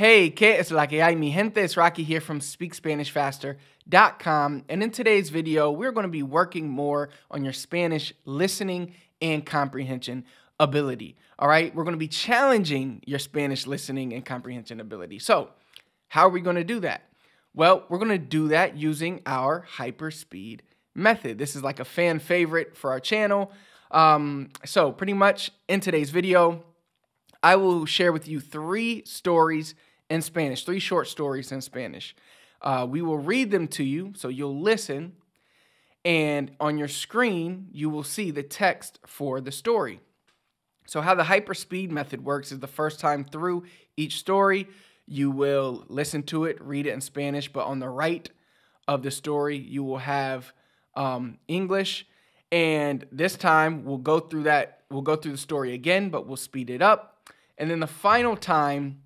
Hey, que es la que hay, mi gente? It's Rocky here from SpeakSpanishFaster.com. And in today's video, we're going to be working more on your Spanish listening and comprehension ability. All right, we're going to be challenging your Spanish listening and comprehension ability. So, how are we going to do that? Well, we're going to do that using our hyperspeed method. This is like a fan favorite for our channel. Um, so, pretty much in today's video, I will share with you three stories in Spanish, three short stories in Spanish. Uh, we will read them to you, so you'll listen, and on your screen, you will see the text for the story. So, how the hyperspeed method works is the first time through each story, you will listen to it, read it in Spanish, but on the right of the story, you will have um, English. And this time, we'll go through that, we'll go through the story again, but we'll speed it up. And then the final time,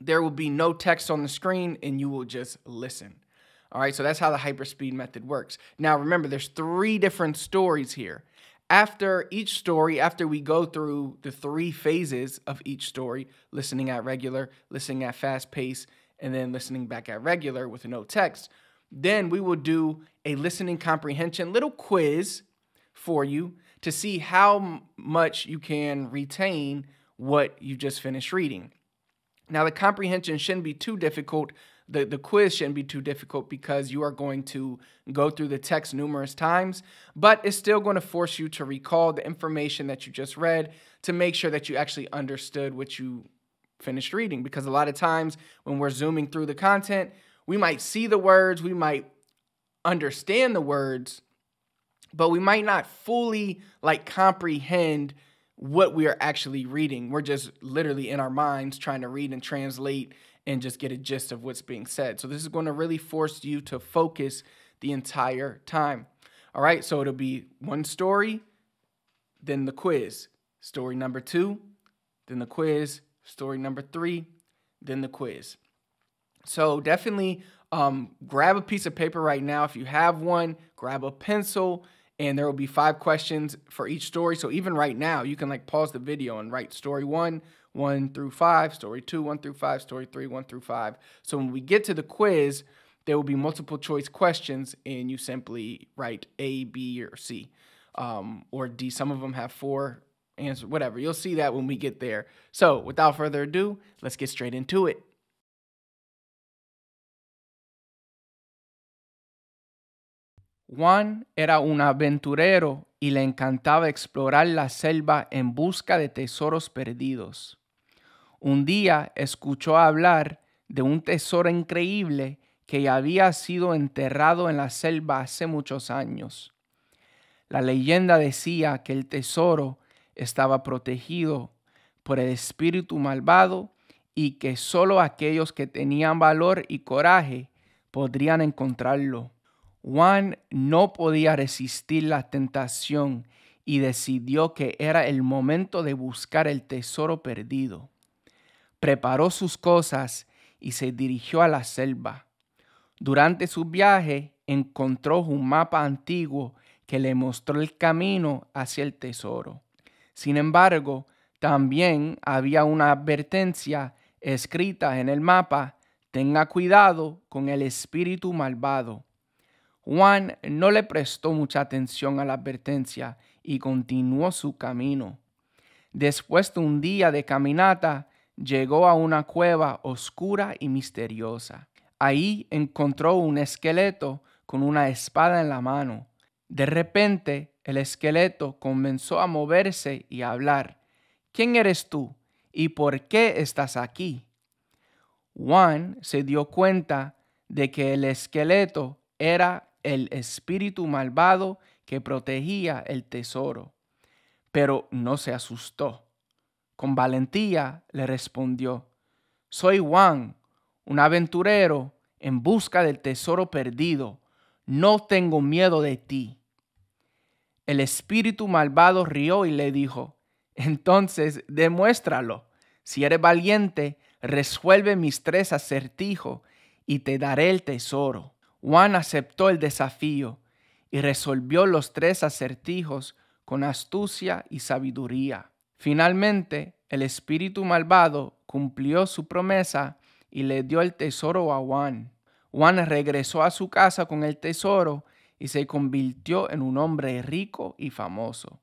there will be no text on the screen and you will just listen. All right, so that's how the hyperspeed method works. Now remember, there's three different stories here. After each story, after we go through the three phases of each story, listening at regular, listening at fast pace, and then listening back at regular with no text, then we will do a listening comprehension little quiz for you to see how much you can retain what you just finished reading. Now, the comprehension shouldn't be too difficult. The, the quiz shouldn't be too difficult because you are going to go through the text numerous times, but it's still going to force you to recall the information that you just read to make sure that you actually understood what you finished reading. Because a lot of times when we're zooming through the content, we might see the words, we might understand the words, but we might not fully like comprehend what we are actually reading. We're just literally in our minds trying to read and translate and just get a gist of what's being said. So this is going to really force you to focus the entire time. All right, so it'll be one story, then the quiz. Story number two, then the quiz. Story number three, then the quiz. So definitely um, grab a piece of paper right now. If you have one, grab a pencil and there will be five questions for each story. So even right now, you can like pause the video and write story one, one through five, story two, one through five, story three, one through five. So when we get to the quiz, there will be multiple choice questions, and you simply write A, B, or C, um, or D. Some of them have four answers, whatever. You'll see that when we get there. So without further ado, let's get straight into it. Juan era un aventurero y le encantaba explorar la selva en busca de tesoros perdidos. Un día escuchó hablar de un tesoro increíble que había sido enterrado en la selva hace muchos años. La leyenda decía que el tesoro estaba protegido por el espíritu malvado y que solo aquellos que tenían valor y coraje podrían encontrarlo. Juan no podía resistir la tentación y decidió que era el momento de buscar el tesoro perdido. Preparó sus cosas y se dirigió a la selva. Durante su viaje encontró un mapa antiguo que le mostró el camino hacia el tesoro. Sin embargo, también había una advertencia escrita en el mapa, tenga cuidado con el espíritu malvado Juan no le prestó mucha atención a la advertencia y continuó su camino. Después de un día de caminata, llegó a una cueva oscura y misteriosa. Ahí encontró un esqueleto con una espada en la mano. De repente, el esqueleto comenzó a moverse y a hablar. ¿Quién eres tú? ¿Y por qué estás aquí? Juan se dio cuenta de que el esqueleto era el espíritu malvado que protegía el tesoro. Pero no se asustó. Con valentía le respondió, Soy Juan, un aventurero en busca del tesoro perdido. No tengo miedo de ti. El espíritu malvado rió y le dijo, Entonces demuéstralo. Si eres valiente, resuelve mis tres acertijos y te daré el tesoro. Juan aceptó el desafío y resolvió los tres acertijos con astucia y sabiduría. Finalmente, el espíritu malvado cumplió su promesa y le dio el tesoro a Juan. Juan regresó a su casa con el tesoro y se convirtió en un hombre rico y famoso.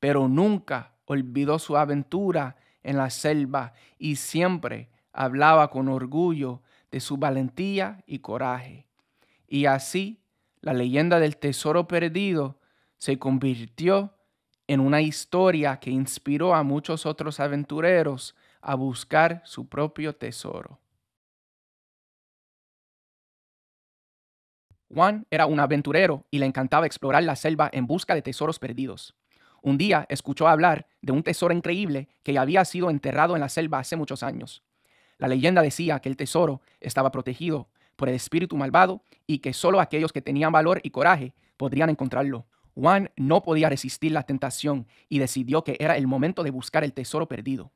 Pero nunca olvidó su aventura en la selva y siempre hablaba con orgullo de su valentía y coraje y así la leyenda del tesoro perdido se convirtió en una historia que inspiró a muchos otros aventureros a buscar su propio tesoro. Juan era un aventurero y le encantaba explorar la selva en busca de tesoros perdidos. Un día escuchó hablar de un tesoro increíble que había sido enterrado en la selva hace muchos años. La leyenda decía que el tesoro estaba protegido por el espíritu malvado y que solo aquellos que tenían valor y coraje podrían encontrarlo. Juan no podía resistir la tentación y decidió que era el momento de buscar el tesoro perdido.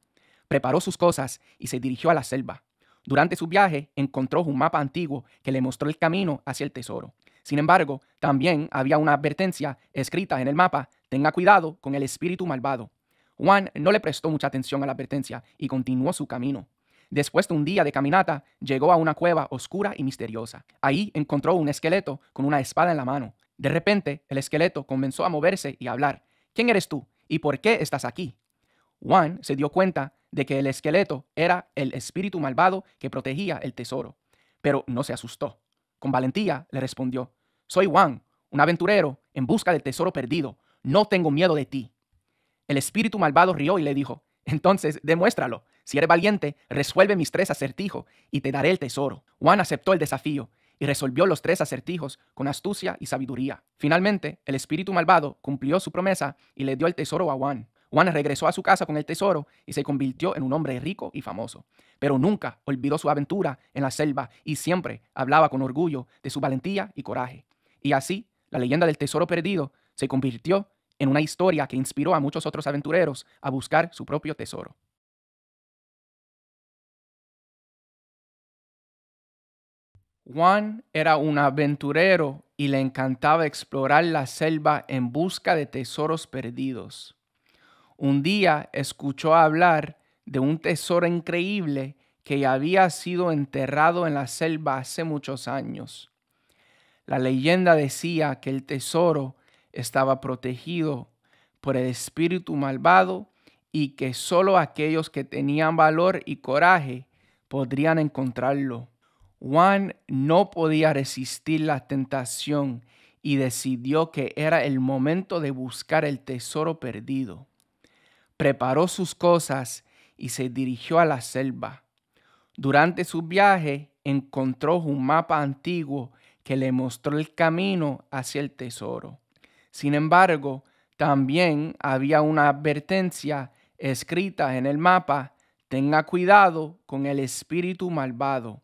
Preparó sus cosas y se dirigió a la selva. Durante su viaje encontró un mapa antiguo que le mostró el camino hacia el tesoro. Sin embargo, también había una advertencia escrita en el mapa, tenga cuidado con el espíritu malvado. Juan no le prestó mucha atención a la advertencia y continuó su camino. Después de un día de caminata, llegó a una cueva oscura y misteriosa. Ahí encontró un esqueleto con una espada en la mano. De repente, el esqueleto comenzó a moverse y a hablar. ¿Quién eres tú? ¿Y por qué estás aquí? Juan se dio cuenta de que el esqueleto era el espíritu malvado que protegía el tesoro, pero no se asustó. Con valentía le respondió, Soy Juan, un aventurero en busca del tesoro perdido. No tengo miedo de ti. El espíritu malvado rió y le dijo, Entonces, demuéstralo. Si eres valiente, resuelve mis tres acertijos y te daré el tesoro. Juan aceptó el desafío y resolvió los tres acertijos con astucia y sabiduría. Finalmente, el espíritu malvado cumplió su promesa y le dio el tesoro a Juan. Juan regresó a su casa con el tesoro y se convirtió en un hombre rico y famoso. Pero nunca olvidó su aventura en la selva y siempre hablaba con orgullo de su valentía y coraje. Y así, la leyenda del tesoro perdido se convirtió en una historia que inspiró a muchos otros aventureros a buscar su propio tesoro. Juan era un aventurero y le encantaba explorar la selva en busca de tesoros perdidos. Un día escuchó hablar de un tesoro increíble que había sido enterrado en la selva hace muchos años. La leyenda decía que el tesoro estaba protegido por el espíritu malvado y que solo aquellos que tenían valor y coraje podrían encontrarlo. Juan no podía resistir la tentación y decidió que era el momento de buscar el tesoro perdido. Preparó sus cosas y se dirigió a la selva. Durante su viaje encontró un mapa antiguo que le mostró el camino hacia el tesoro. Sin embargo, también había una advertencia escrita en el mapa, tenga cuidado con el espíritu malvado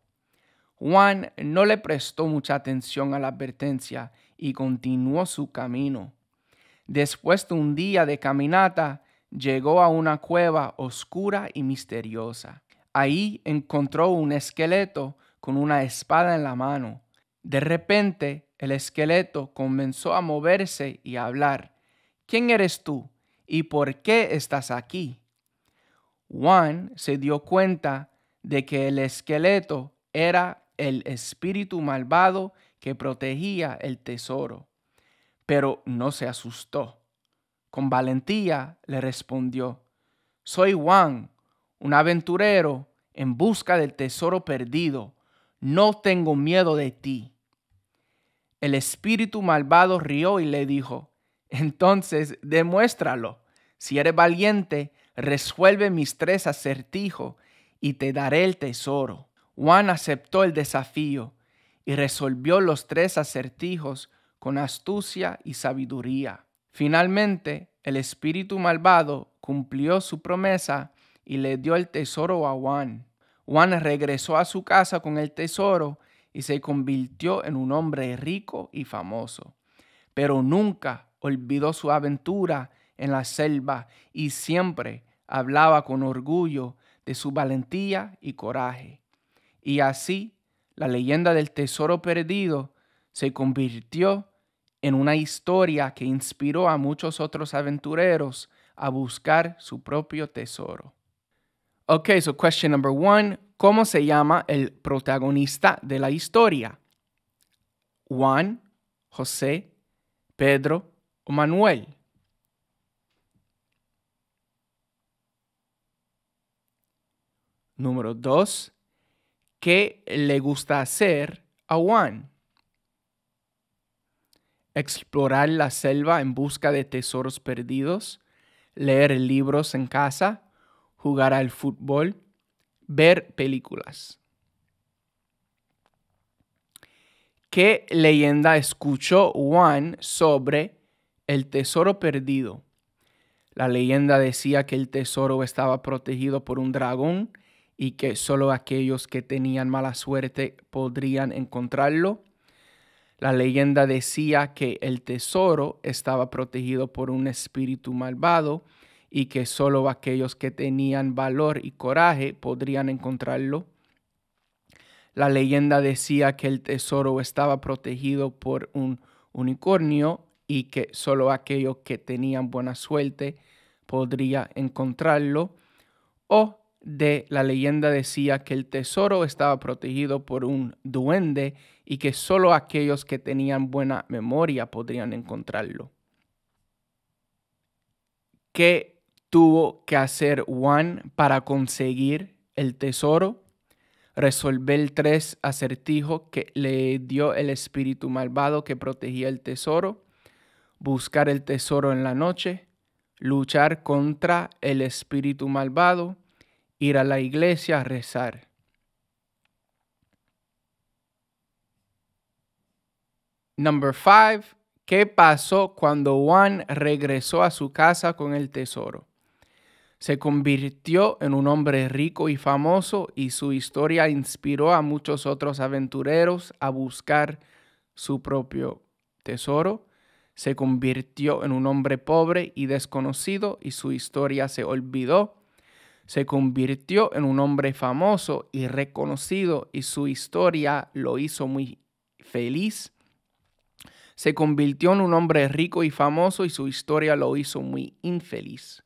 Juan no le prestó mucha atención a la advertencia y continuó su camino. Después de un día de caminata, llegó a una cueva oscura y misteriosa. Ahí encontró un esqueleto con una espada en la mano. De repente, el esqueleto comenzó a moverse y a hablar. ¿Quién eres tú? ¿Y por qué estás aquí? Juan se dio cuenta de que el esqueleto era el espíritu malvado que protegía el tesoro. Pero no se asustó. Con valentía le respondió, Soy Juan, un aventurero en busca del tesoro perdido. No tengo miedo de ti. El espíritu malvado rió y le dijo, Entonces demuéstralo. Si eres valiente, resuelve mis tres acertijos y te daré el tesoro. Juan aceptó el desafío y resolvió los tres acertijos con astucia y sabiduría. Finalmente, el espíritu malvado cumplió su promesa y le dio el tesoro a Juan. Juan regresó a su casa con el tesoro y se convirtió en un hombre rico y famoso. Pero nunca olvidó su aventura en la selva y siempre hablaba con orgullo de su valentía y coraje y así la leyenda del tesoro perdido se convirtió en una historia que inspiró a muchos otros aventureros a buscar su propio tesoro. Ok, so question number one, ¿cómo se llama el protagonista de la historia? Juan, José, Pedro o Manuel. Número dos qué le gusta hacer a Juan. Explorar la selva en busca de tesoros perdidos, leer libros en casa, jugar al fútbol, ver películas. ¿Qué leyenda escuchó Juan sobre el tesoro perdido? La leyenda decía que el tesoro estaba protegido por un dragón y que solo aquellos que tenían mala suerte podrían encontrarlo. La leyenda decía que el tesoro estaba protegido por un espíritu malvado y que solo aquellos que tenían valor y coraje podrían encontrarlo. La leyenda decía que el tesoro estaba protegido por un unicornio y que solo aquellos que tenían buena suerte podría encontrarlo. O de la leyenda decía que el tesoro estaba protegido por un duende y que solo aquellos que tenían buena memoria podrían encontrarlo. ¿Qué tuvo que hacer Juan para conseguir el tesoro? Resolver tres acertijos que le dio el espíritu malvado que protegía el tesoro, buscar el tesoro en la noche, luchar contra el espíritu malvado, ir a la iglesia a rezar. Number 5. ¿qué pasó cuando Juan regresó a su casa con el tesoro? Se convirtió en un hombre rico y famoso y su historia inspiró a muchos otros aventureros a buscar su propio tesoro. Se convirtió en un hombre pobre y desconocido y su historia se olvidó se convirtió en un hombre famoso y reconocido y su historia lo hizo muy feliz. Se convirtió en un hombre rico y famoso y su historia lo hizo muy infeliz.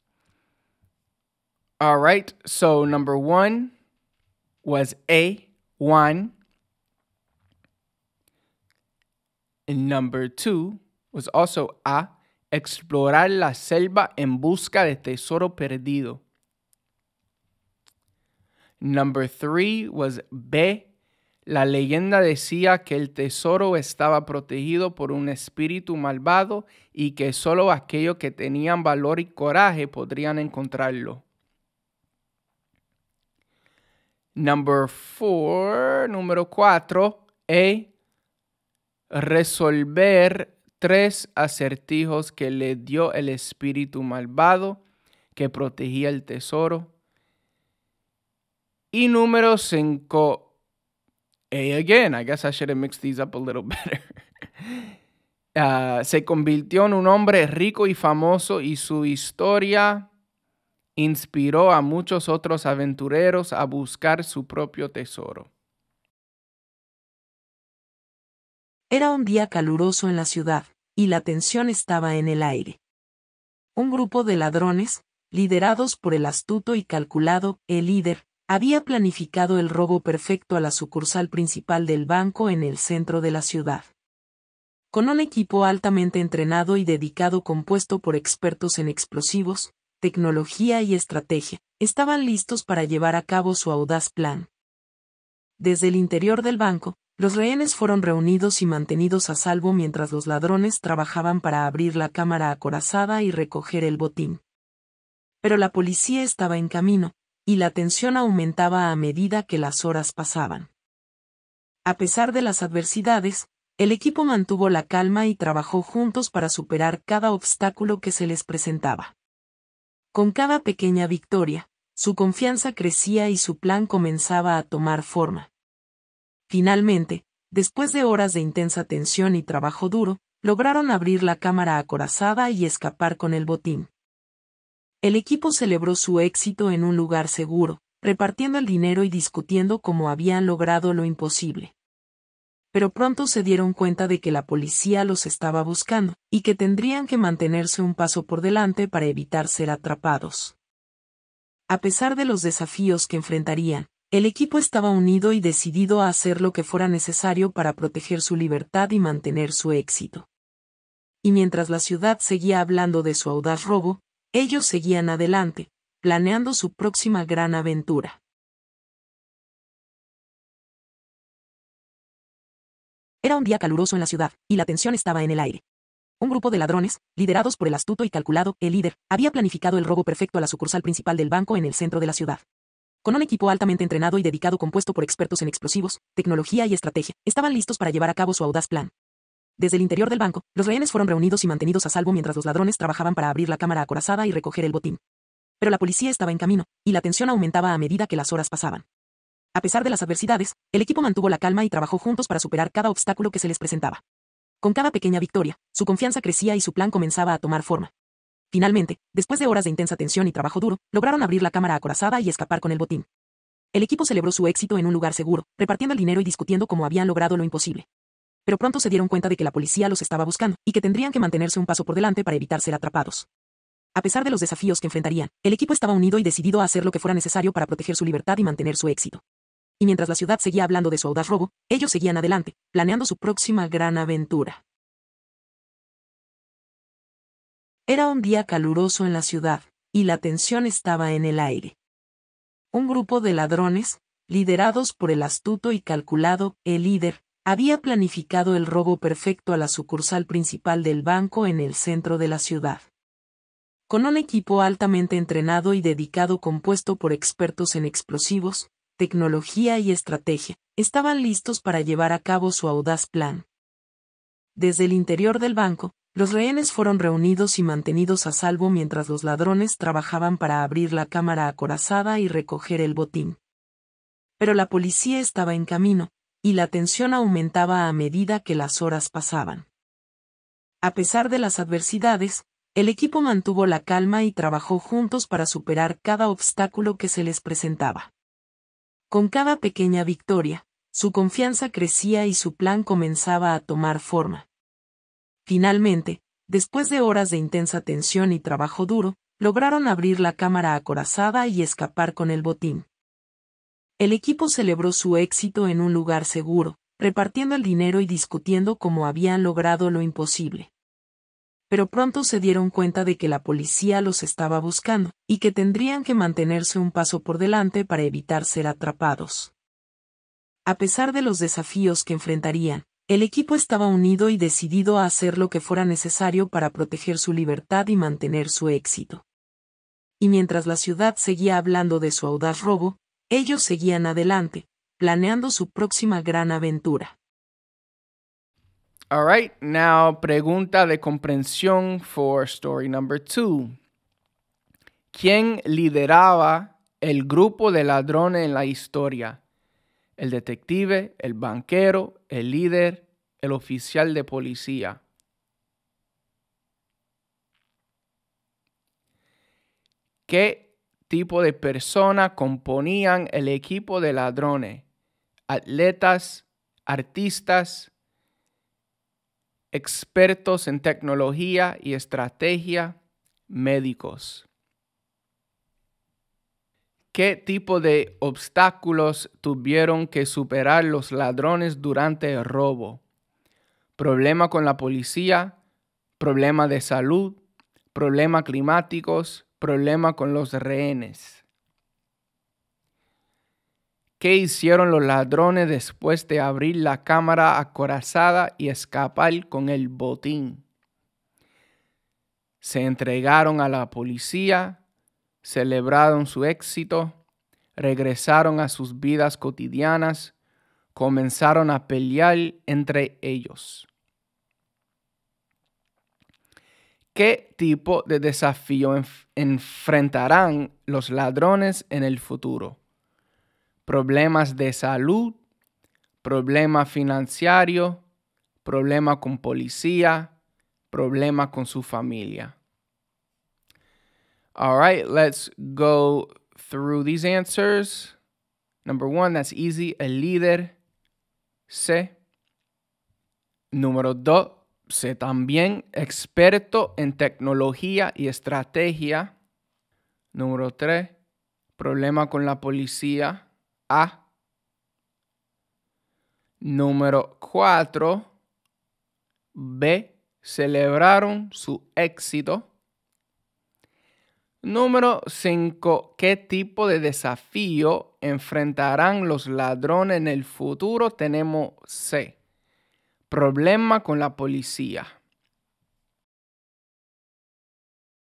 All right, so number one was a one, And number two was also A, explorar la selva en busca de tesoro perdido. Number 3 was B. La leyenda decía que el tesoro estaba protegido por un espíritu malvado y que solo aquellos que tenían valor y coraje podrían encontrarlo. Number 4 número 4, A. Resolver tres acertijos que le dio el espíritu malvado que protegía el tesoro. Y número 5. Eh, again, I guess I should have mixed these up a little better. Ah, se convirtió en un hombre rico y famoso y su historia inspiró a muchos otros aventureros a buscar su propio tesoro. Era un día caluroso en la ciudad, y la tensión estaba en el aire. Un grupo de ladrones, liderados por el astuto y calculado, el líder, había planificado el robo perfecto a la sucursal principal del banco en el centro de la ciudad. Con un equipo altamente entrenado y dedicado compuesto por expertos en explosivos, tecnología y estrategia, estaban listos para llevar a cabo su audaz plan. Desde el interior del banco, los rehenes fueron reunidos y mantenidos a salvo mientras los ladrones trabajaban para abrir la cámara acorazada y recoger el botín. Pero la policía estaba en camino, y la tensión aumentaba a medida que las horas pasaban. A pesar de las adversidades, el equipo mantuvo la calma y trabajó juntos para superar cada obstáculo que se les presentaba. Con cada pequeña victoria, su confianza crecía y su plan comenzaba a tomar forma. Finalmente, después de horas de intensa tensión y trabajo duro, lograron abrir la cámara acorazada y escapar con el botín. El equipo celebró su éxito en un lugar seguro, repartiendo el dinero y discutiendo cómo habían logrado lo imposible. Pero pronto se dieron cuenta de que la policía los estaba buscando, y que tendrían que mantenerse un paso por delante para evitar ser atrapados. A pesar de los desafíos que enfrentarían, el equipo estaba unido y decidido a hacer lo que fuera necesario para proteger su libertad y mantener su éxito y mientras la ciudad seguía hablando de su audaz robo, ellos seguían adelante, planeando su próxima gran aventura. Era un día caluroso en la ciudad, y la tensión estaba en el aire. Un grupo de ladrones, liderados por el astuto y calculado, el líder, había planificado el robo perfecto a la sucursal principal del banco en el centro de la ciudad. Con un equipo altamente entrenado y dedicado compuesto por expertos en explosivos, tecnología y estrategia, estaban listos para llevar a cabo su audaz plan. Desde el interior del banco, los rehenes fueron reunidos y mantenidos a salvo mientras los ladrones trabajaban para abrir la cámara acorazada y recoger el botín. Pero la policía estaba en camino, y la tensión aumentaba a medida que las horas pasaban. A pesar de las adversidades, el equipo mantuvo la calma y trabajó juntos para superar cada obstáculo que se les presentaba. Con cada pequeña victoria, su confianza crecía y su plan comenzaba a tomar forma. Finalmente, después de horas de intensa tensión y trabajo duro, lograron abrir la cámara acorazada y escapar con el botín. El equipo celebró su éxito en un lugar seguro, repartiendo el dinero y discutiendo cómo habían logrado lo imposible pero pronto se dieron cuenta de que la policía los estaba buscando, y que tendrían que mantenerse un paso por delante para evitar ser atrapados. A pesar de los desafíos que enfrentarían, el equipo estaba unido y decidido a hacer lo que fuera necesario para proteger su libertad y mantener su éxito. Y mientras la ciudad seguía hablando de su audaz robo, ellos seguían adelante, planeando su próxima gran aventura. Era un día caluroso en la ciudad, y la tensión estaba en el aire. Un grupo de ladrones, liderados por el astuto y calculado, el líder, había planificado el robo perfecto a la sucursal principal del banco en el centro de la ciudad. Con un equipo altamente entrenado y dedicado compuesto por expertos en explosivos, tecnología y estrategia, estaban listos para llevar a cabo su audaz plan. Desde el interior del banco, los rehenes fueron reunidos y mantenidos a salvo mientras los ladrones trabajaban para abrir la cámara acorazada y recoger el botín. Pero la policía estaba en camino, y la tensión aumentaba a medida que las horas pasaban. A pesar de las adversidades, el equipo mantuvo la calma y trabajó juntos para superar cada obstáculo que se les presentaba. Con cada pequeña victoria, su confianza crecía y su plan comenzaba a tomar forma. Finalmente, después de horas de intensa tensión y trabajo duro, lograron abrir la cámara acorazada y escapar con el botín. El equipo celebró su éxito en un lugar seguro, repartiendo el dinero y discutiendo cómo habían logrado lo imposible. Pero pronto se dieron cuenta de que la policía los estaba buscando, y que tendrían que mantenerse un paso por delante para evitar ser atrapados. A pesar de los desafíos que enfrentarían, el equipo estaba unido y decidido a hacer lo que fuera necesario para proteger su libertad y mantener su éxito. Y mientras la ciudad seguía hablando de su audaz robo, ellos seguían adelante, planeando su próxima gran aventura. All right, now pregunta de comprensión for story number two. ¿Quién lideraba el grupo de ladrones en la historia? ¿El detective, el banquero, el líder, el oficial de policía? ¿Qué tipo de personas componían el equipo de ladrones, atletas, artistas, expertos en tecnología y estrategia, médicos. ¿Qué tipo de obstáculos tuvieron que superar los ladrones durante el robo? Problema con la policía, problema de salud, problemas climáticos, problema con los rehenes. ¿Qué hicieron los ladrones después de abrir la cámara acorazada y escapar con el botín? Se entregaron a la policía, celebraron su éxito, regresaron a sus vidas cotidianas, comenzaron a pelear entre ellos. ¿Qué tipo de desafío enfrentarán los ladrones en el futuro? Problemas de salud, problema financiero, problema con policía, problema con su familia. All right, let's go through these answers. Number one, that's easy. El líder. C. Número dos, sé también experto en tecnología y estrategia. Número 3, problema con la policía. A. Número 4, B, celebraron su éxito. Número 5. ¿Qué tipo de desafío enfrentarán los ladrones en el futuro? Tenemos C. Problema con la policía.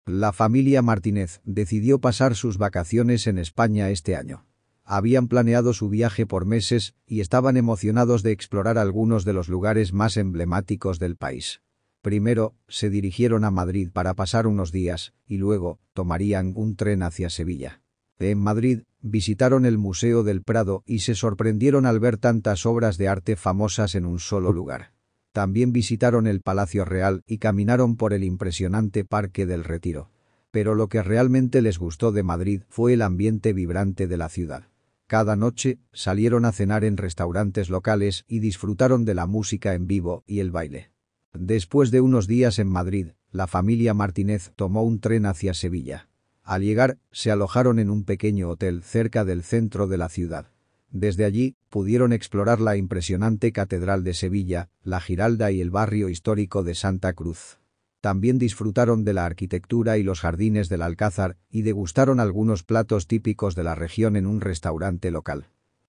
La familia Martínez decidió pasar sus vacaciones en España este año. Habían planeado su viaje por meses y estaban emocionados de explorar algunos de los lugares más emblemáticos del país. Primero, se dirigieron a Madrid para pasar unos días y luego tomarían un tren hacia Sevilla. En Madrid, visitaron el Museo del Prado y se sorprendieron al ver tantas obras de arte famosas en un solo lugar. También visitaron el Palacio Real y caminaron por el impresionante Parque del Retiro. Pero lo que realmente les gustó de Madrid fue el ambiente vibrante de la ciudad. Cada noche salieron a cenar en restaurantes locales y disfrutaron de la música en vivo y el baile. Después de unos días en Madrid, la familia Martínez tomó un tren hacia Sevilla. Al llegar, se alojaron en un pequeño hotel cerca del centro de la ciudad. Desde allí, pudieron explorar la impresionante Catedral de Sevilla, la Giralda y el barrio histórico de Santa Cruz. También disfrutaron de la arquitectura y los jardines del Alcázar y degustaron algunos platos típicos de la región en un restaurante local.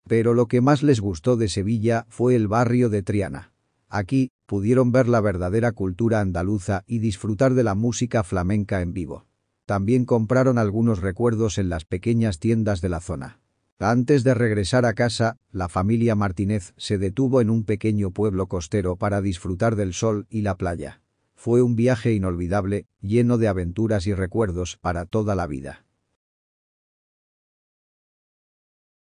Pero lo que más les gustó de Sevilla fue el barrio de Triana. Aquí, pudieron ver la verdadera cultura andaluza y disfrutar de la música flamenca en vivo. También compraron algunos recuerdos en las pequeñas tiendas de la zona. Antes de regresar a casa, la familia Martínez se detuvo en un pequeño pueblo costero para disfrutar del sol y la playa. Fue un viaje inolvidable, lleno de aventuras y recuerdos para toda la vida.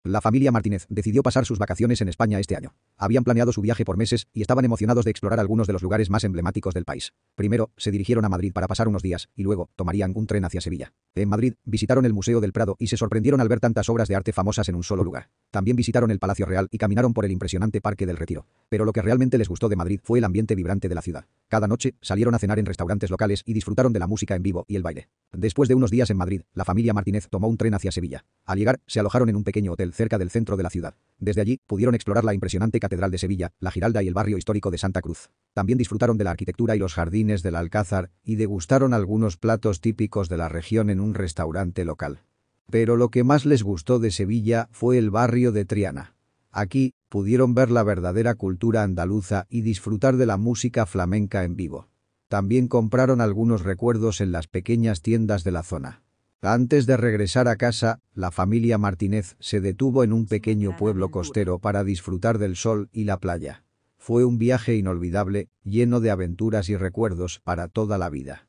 La familia Martínez decidió pasar sus vacaciones en España este año. Habían planeado su viaje por meses y estaban emocionados de explorar algunos de los lugares más emblemáticos del país. Primero, se dirigieron a Madrid para pasar unos días y luego tomarían un tren hacia Sevilla. En Madrid, visitaron el Museo del Prado y se sorprendieron al ver tantas obras de arte famosas en un solo lugar. También visitaron el Palacio Real y caminaron por el impresionante Parque del Retiro. Pero lo que realmente les gustó de Madrid fue el ambiente vibrante de la ciudad. Cada noche salieron a cenar en restaurantes locales y disfrutaron de la música en vivo y el baile. Después de unos días en Madrid, la familia Martínez tomó un tren hacia Sevilla. Al llegar, se alojaron en un pequeño hotel cerca del centro de la ciudad. Desde allí, pudieron explorar la impresionante Catedral de Sevilla, la Giralda y el barrio histórico de Santa Cruz. También disfrutaron de la arquitectura y los jardines del Alcázar, y degustaron algunos platos típicos de la región en un restaurante local. Pero lo que más les gustó de Sevilla fue el barrio de Triana. Aquí, pudieron ver la verdadera cultura andaluza y disfrutar de la música flamenca en vivo. También compraron algunos recuerdos en las pequeñas tiendas de la zona. Antes de regresar a casa, la familia Martínez se detuvo en un pequeño pueblo costero para disfrutar del sol y la playa. Fue un viaje inolvidable, lleno de aventuras y recuerdos para toda la vida.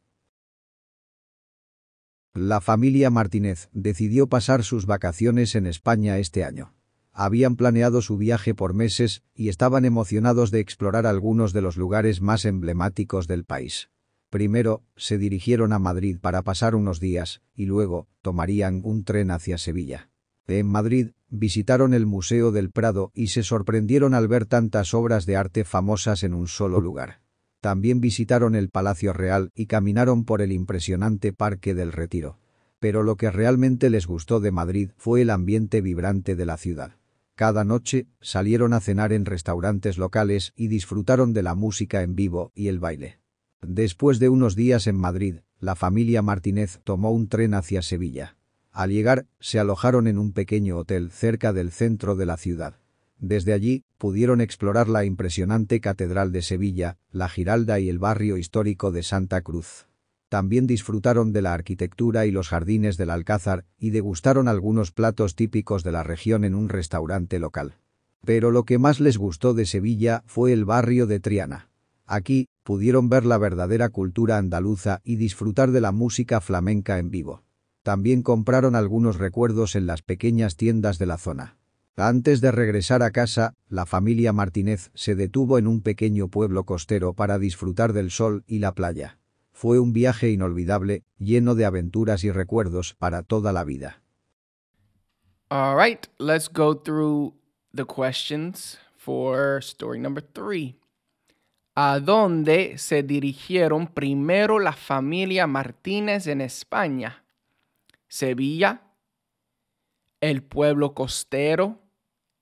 La familia Martínez decidió pasar sus vacaciones en España este año. Habían planeado su viaje por meses y estaban emocionados de explorar algunos de los lugares más emblemáticos del país. Primero, se dirigieron a Madrid para pasar unos días, y luego, tomarían un tren hacia Sevilla. En Madrid, visitaron el Museo del Prado y se sorprendieron al ver tantas obras de arte famosas en un solo lugar. También visitaron el Palacio Real y caminaron por el impresionante Parque del Retiro. Pero lo que realmente les gustó de Madrid fue el ambiente vibrante de la ciudad. Cada noche, salieron a cenar en restaurantes locales y disfrutaron de la música en vivo y el baile. Después de unos días en Madrid, la familia Martínez tomó un tren hacia Sevilla. Al llegar, se alojaron en un pequeño hotel cerca del centro de la ciudad. Desde allí, pudieron explorar la impresionante Catedral de Sevilla, la Giralda y el barrio histórico de Santa Cruz. También disfrutaron de la arquitectura y los jardines del Alcázar y degustaron algunos platos típicos de la región en un restaurante local. Pero lo que más les gustó de Sevilla fue el barrio de Triana. Aquí, pudieron ver la verdadera cultura andaluza y disfrutar de la música flamenca en vivo. También compraron algunos recuerdos en las pequeñas tiendas de la zona. Antes de regresar a casa, la familia Martínez se detuvo en un pequeño pueblo costero para disfrutar del sol y la playa. Fue un viaje inolvidable, lleno de aventuras y recuerdos para toda la vida. All right, let's go through the questions for story number three a dónde se dirigieron primero la familia Martínez en España, Sevilla, el pueblo costero,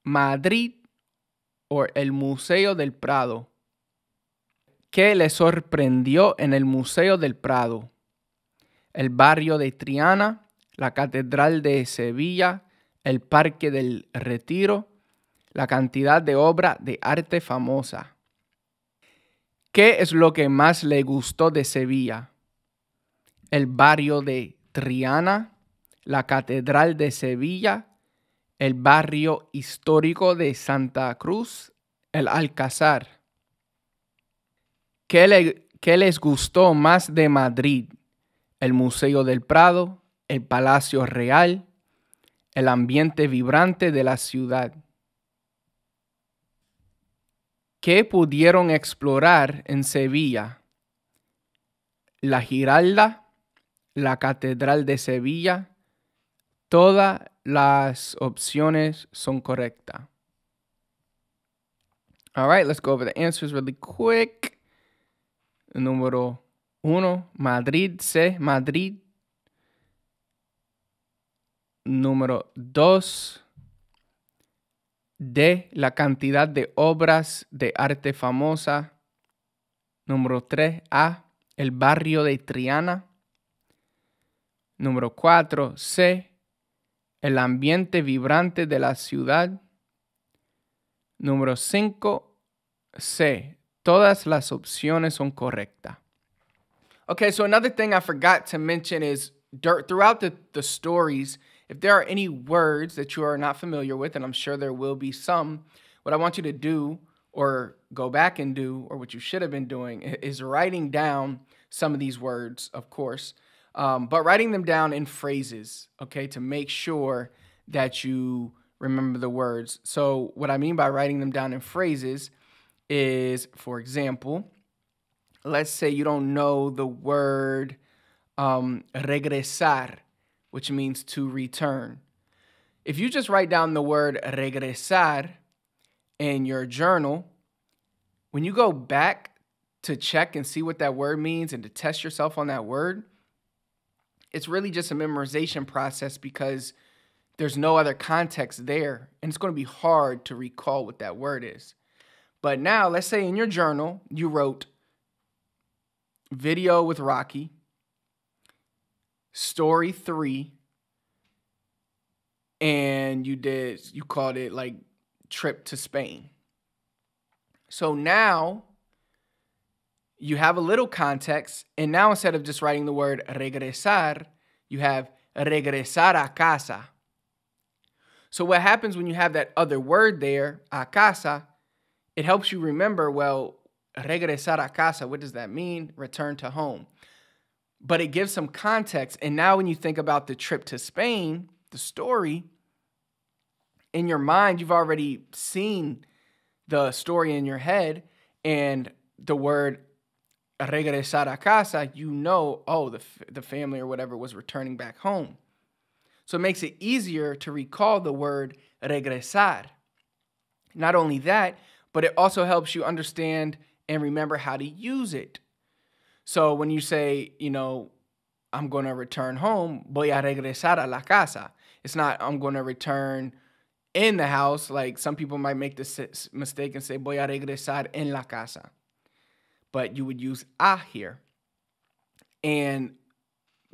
Madrid o el Museo del Prado. ¿Qué le sorprendió en el Museo del Prado? El barrio de Triana, la Catedral de Sevilla, el Parque del Retiro, la cantidad de obra de arte famosa. ¿Qué es lo que más le gustó de Sevilla? El barrio de Triana, la Catedral de Sevilla, el barrio histórico de Santa Cruz, el Alcázar. ¿Qué, ¿Qué les gustó más de Madrid? El Museo del Prado, el Palacio Real, el ambiente vibrante de la ciudad. ¿Qué pudieron explorar en Sevilla? La Giralda, la Catedral de Sevilla, todas las opciones son correctas. All right, let's go over the answers really quick. Número uno, Madrid, C, Madrid. Número dos, de la cantidad de obras de arte famosa. Número 3, A, el barrio de Triana. Número 4, C, el ambiente vibrante de la ciudad. Número 5, C, todas las opciones son correctas. Okay, so another thing I forgot to mention is dirt throughout the, the stories. If there are any words that you are not familiar with, and I'm sure there will be some, what I want you to do or go back and do, or what you should have been doing, is writing down some of these words, of course, um, but writing them down in phrases, okay, to make sure that you remember the words. So, what I mean by writing them down in phrases is, for example, let's say you don't know the word um, regresar which means to return. If you just write down the word regresar in your journal, when you go back to check and see what that word means and to test yourself on that word, it's really just a memorization process because there's no other context there. And it's going to be hard to recall what that word is. But now, let's say in your journal, you wrote video with Rocky, Story three, and you did you called it like trip to Spain. So now you have a little context, and now instead of just writing the word regresar, you have regresar a casa. So what happens when you have that other word there, a casa, it helps you remember, well, regresar a casa, what does that mean? Return to home but it gives some context. And now, when you think about the trip to Spain, the story, in your mind, you've already seen the story in your head and the word regresar a casa, you know, oh, the, the family or whatever was returning back home. So it makes it easier to recall the word regresar. Not only that, but it also helps you understand and remember how to use it. So when you say, you know, I'm going to return home, voy a regresar a la casa. It's not I'm going to return in the house. Like some people might make this mistake and say voy a regresar en la casa. But you would use a here. And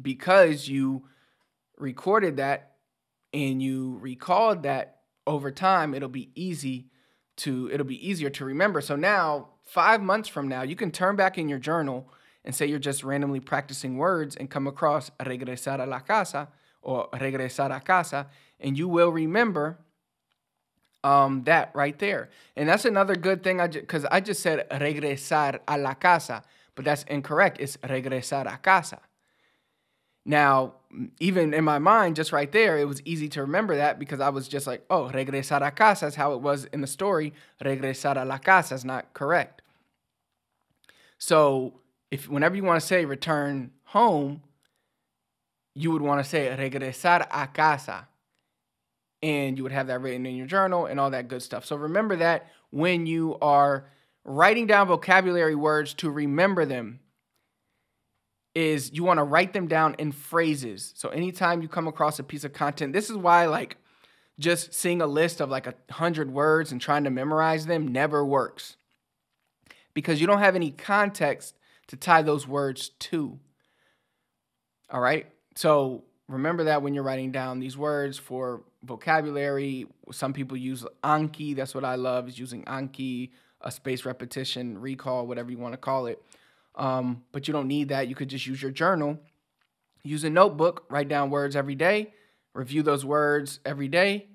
because you recorded that and you recalled that over time, it'll be easy to it'll be easier to remember. So now, 5 months from now, you can turn back in your journal and say you're just randomly practicing words and come across regresar a la casa or regresar a casa, and you will remember um, that right there. And that's another good thing, I because I just said regresar a la casa, but that's incorrect. It's regresar a casa. Now, even in my mind, just right there, it was easy to remember that because I was just like, oh, regresar a casa is how it was in the story. Regresar a la casa is not correct. So if whenever you want to say return home, you would want to say regresar a casa. And you would have that written in your journal and all that good stuff. So remember that when you are writing down vocabulary words to remember them is you want to write them down in phrases. So anytime you come across a piece of content, this is why like just seeing a list of like a hundred words and trying to memorize them never works. Because you don't have any context to tie those words to. All right. So remember that when you're writing down these words for vocabulary. Some people use Anki. That's what I love is using Anki, a space repetition, recall, whatever you want to call it. Um, but you don't need that. You could just use your journal, use a notebook, write down words every day, review those words every day,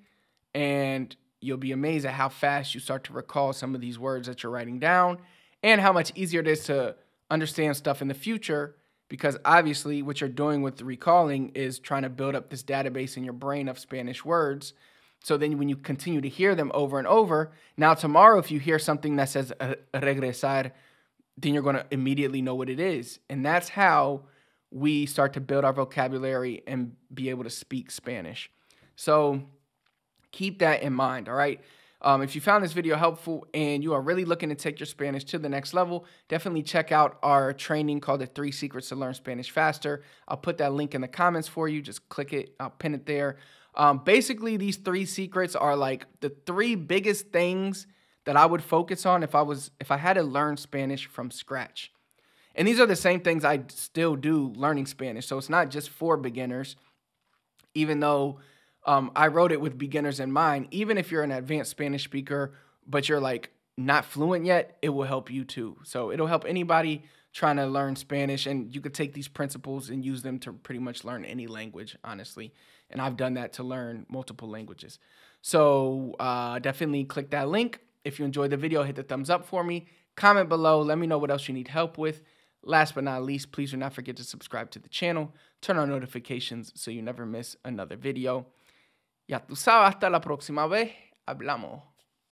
and you'll be amazed at how fast you start to recall some of these words that you're writing down and how much easier it is to understand stuff in the future because obviously what you're doing with recalling is trying to build up this database in your brain of Spanish words. So then when you continue to hear them over and over, now tomorrow if you hear something that says regresar, then you're going to immediately know what it is. And that's how we start to build our vocabulary and be able to speak Spanish. So keep that in mind, all right? Um, if you found this video helpful and you are really looking to take your Spanish to the next level, definitely check out our training called The Three Secrets to Learn Spanish Faster. I'll put that link in the comments for you. Just click it, I'll pin it there. Um, basically, these three secrets are like the three biggest things that I would focus on if I was if I had to learn Spanish from scratch. And these are the same things I still do learning Spanish. So it's not just for beginners, even though um, I wrote it with beginners in mind. Even if you're an advanced Spanish speaker, but you're like not fluent yet, it will help you too. So it'll help anybody trying to learn Spanish. And you could take these principles and use them to pretty much learn any language, honestly. And I've done that to learn multiple languages. So uh, definitely click that link. If you enjoyed the video, hit the thumbs up for me. Comment below. Let me know what else you need help with. Last but not least, please do not forget to subscribe to the channel. Turn on notifications so you never miss another video. Ya tú sabes, hasta la próxima vez. Hablamos.